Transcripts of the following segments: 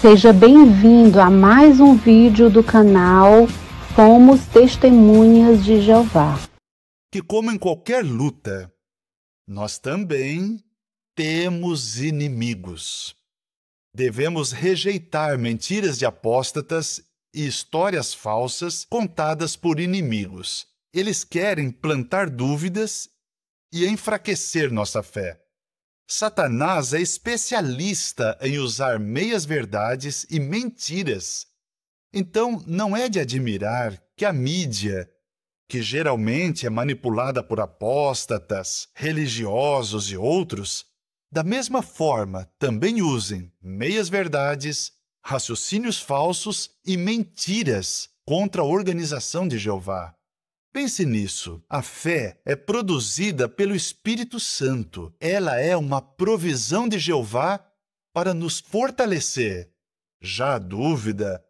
Seja bem-vindo a mais um vídeo do canal Somos Testemunhas de Jeová. Que, como em qualquer luta, nós também temos inimigos. Devemos rejeitar mentiras de apóstatas e histórias falsas contadas por inimigos. Eles querem plantar dúvidas e enfraquecer nossa fé. Satanás é especialista em usar meias-verdades e mentiras. Então, não é de admirar que a mídia, que geralmente é manipulada por apóstatas, religiosos e outros, da mesma forma também usem meias-verdades, raciocínios falsos e mentiras contra a organização de Jeová. Pense nisso. A fé é produzida pelo Espírito Santo. Ela é uma provisão de Jeová para nos fortalecer. Já a dúvida,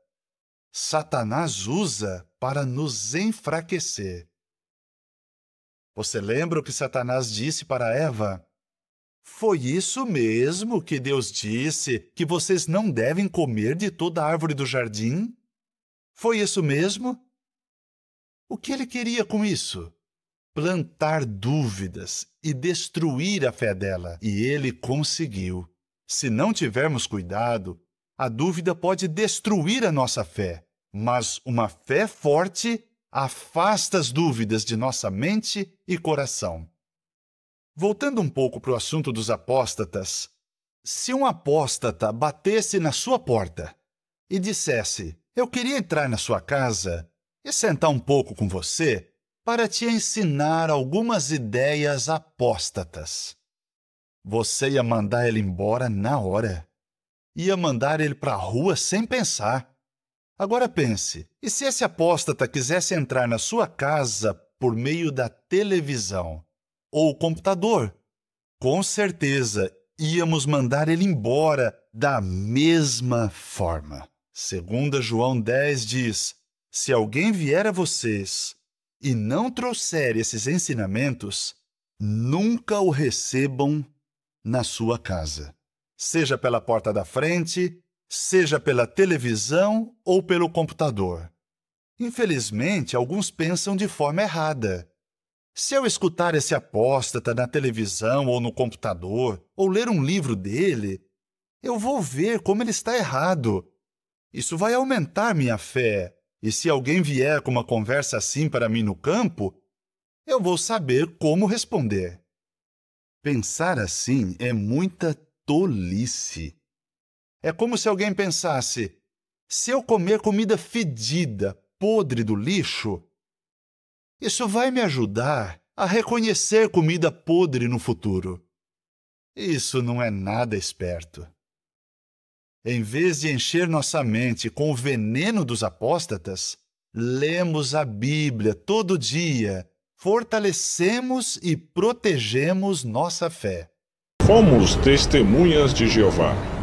Satanás usa para nos enfraquecer. Você lembra o que Satanás disse para Eva? Foi isso mesmo que Deus disse, que vocês não devem comer de toda a árvore do jardim? Foi isso mesmo? O que ele queria com isso? Plantar dúvidas e destruir a fé dela. E ele conseguiu. Se não tivermos cuidado, a dúvida pode destruir a nossa fé, mas uma fé forte afasta as dúvidas de nossa mente e coração. Voltando um pouco para o assunto dos apóstatas, se um apóstata batesse na sua porta e dissesse: Eu queria entrar na sua casa, e sentar um pouco com você para te ensinar algumas ideias apóstatas. Você ia mandar ele embora na hora. Ia mandar ele para a rua sem pensar. Agora pense: e se esse apóstata quisesse entrar na sua casa por meio da televisão ou computador? Com certeza íamos mandar ele embora da mesma forma. Segunda João 10 diz: se alguém vier a vocês e não trouxer esses ensinamentos, nunca o recebam na sua casa, seja pela porta da frente, seja pela televisão ou pelo computador. Infelizmente, alguns pensam de forma errada. Se eu escutar esse apóstata na televisão ou no computador, ou ler um livro dele, eu vou ver como ele está errado. Isso vai aumentar minha fé, e se alguém vier com uma conversa assim para mim no campo, eu vou saber como responder. Pensar assim é muita tolice. É como se alguém pensasse: se eu comer comida fedida, podre do lixo, isso vai me ajudar a reconhecer comida podre no futuro. Isso não é nada esperto. Em vez de encher nossa mente com o veneno dos apóstatas, lemos a Bíblia todo dia, fortalecemos e protegemos nossa fé. Fomos testemunhas de Jeová.